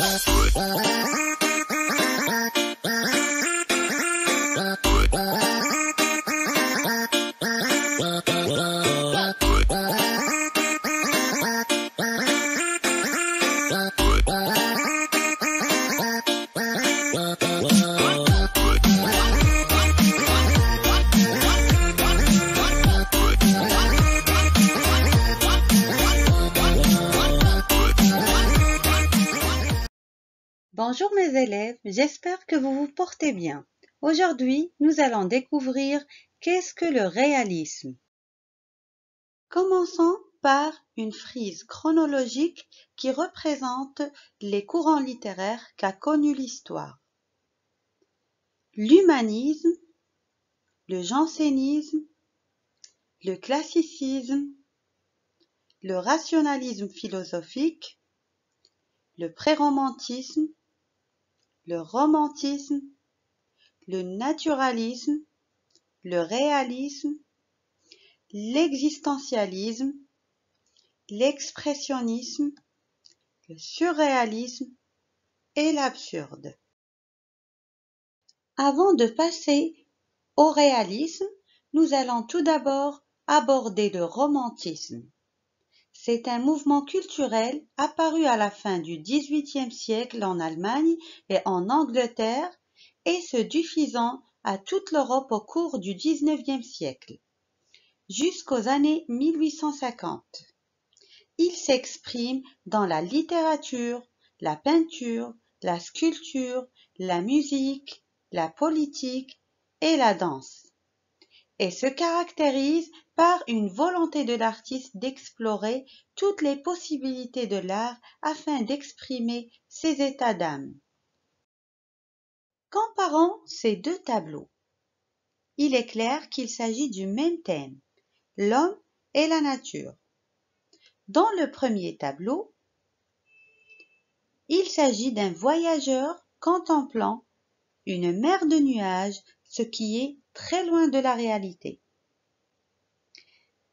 Let's go. Bonjour mes élèves, j'espère que vous vous portez bien. Aujourd'hui, nous allons découvrir qu'est-ce que le réalisme. Commençons par une frise chronologique qui représente les courants littéraires qu'a connus l'histoire. L'humanisme, le jansénisme, le classicisme, le rationalisme philosophique, le préromantisme le romantisme, le naturalisme, le réalisme, l'existentialisme, l'expressionnisme, le surréalisme et l'absurde. Avant de passer au réalisme, nous allons tout d'abord aborder le romantisme. C'est un mouvement culturel apparu à la fin du XVIIIe siècle en Allemagne et en Angleterre et se diffusant à toute l'Europe au cours du XIXe siècle, jusqu'aux années 1850. Il s'exprime dans la littérature, la peinture, la sculpture, la musique, la politique et la danse et se caractérise par une volonté de l'artiste d'explorer toutes les possibilités de l'art afin d'exprimer ses états d'âme. Comparons ces deux tableaux. Il est clair qu'il s'agit du même thème, l'homme et la nature. Dans le premier tableau, il s'agit d'un voyageur contemplant une mer de nuages, ce qui est très loin de la réalité.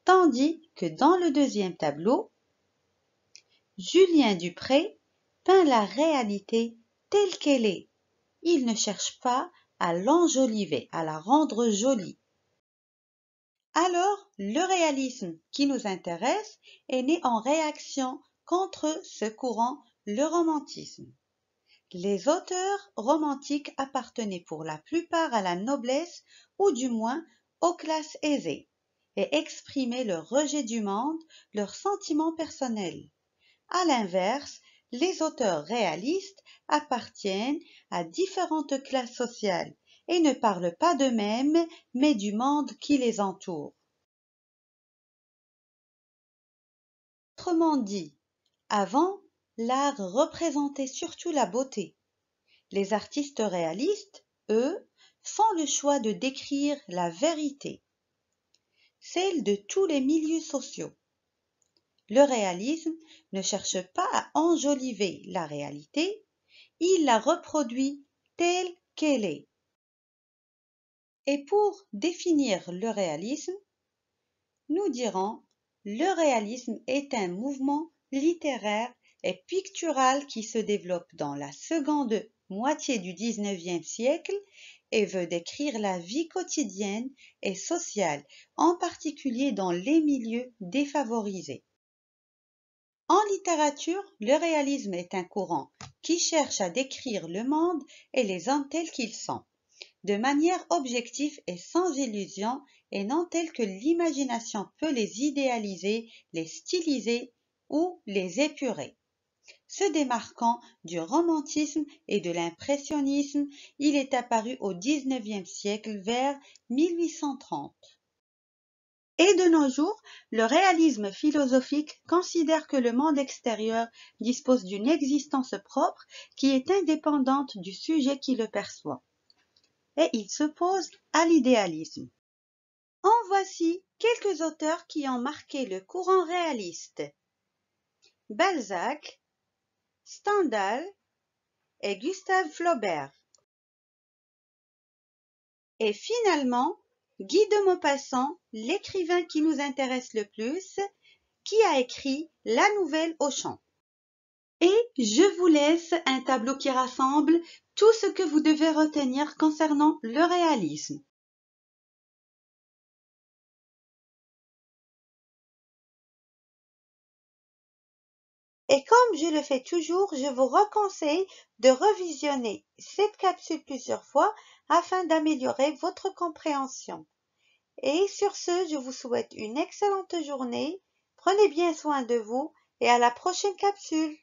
Tandis que dans le deuxième tableau, Julien Dupré peint la réalité telle qu'elle est. Il ne cherche pas à l'enjoliver, à la rendre jolie. Alors, le réalisme qui nous intéresse est né en réaction contre ce courant, le romantisme. Les auteurs romantiques appartenaient pour la plupart à la noblesse ou du moins aux classes aisées, et exprimaient leur rejet du monde, leurs sentiments personnels. À l'inverse, les auteurs réalistes appartiennent à différentes classes sociales et ne parlent pas d'eux-mêmes, mais du monde qui les entoure. Autrement dit, avant, l'art représentait surtout la beauté. Les artistes réalistes, eux, font le choix de décrire la vérité, celle de tous les milieux sociaux. Le réalisme ne cherche pas à enjoliver la réalité, il la reproduit telle qu'elle est. Et pour définir le réalisme, nous dirons le réalisme est un mouvement littéraire est picturale qui se développe dans la seconde moitié du XIXe e siècle et veut décrire la vie quotidienne et sociale, en particulier dans les milieux défavorisés. En littérature, le réalisme est un courant qui cherche à décrire le monde et les hommes tels qu'ils sont, de manière objective et sans illusion, et non telle que l'imagination peut les idéaliser, les styliser ou les épurer. Se démarquant du romantisme et de l'impressionnisme, il est apparu au XIXe siècle vers 1830. Et de nos jours, le réalisme philosophique considère que le monde extérieur dispose d'une existence propre qui est indépendante du sujet qui le perçoit. Et il s'oppose à l'idéalisme. En voici quelques auteurs qui ont marqué le courant réaliste. Balzac, Stendhal et Gustave Flaubert, et finalement Guy de Maupassant, l'écrivain qui nous intéresse le plus, qui a écrit La Nouvelle au champ. Et je vous laisse un tableau qui rassemble tout ce que vous devez retenir concernant le réalisme. Et comme je le fais toujours, je vous recommande de revisionner cette capsule plusieurs fois afin d'améliorer votre compréhension. Et sur ce, je vous souhaite une excellente journée, prenez bien soin de vous et à la prochaine capsule.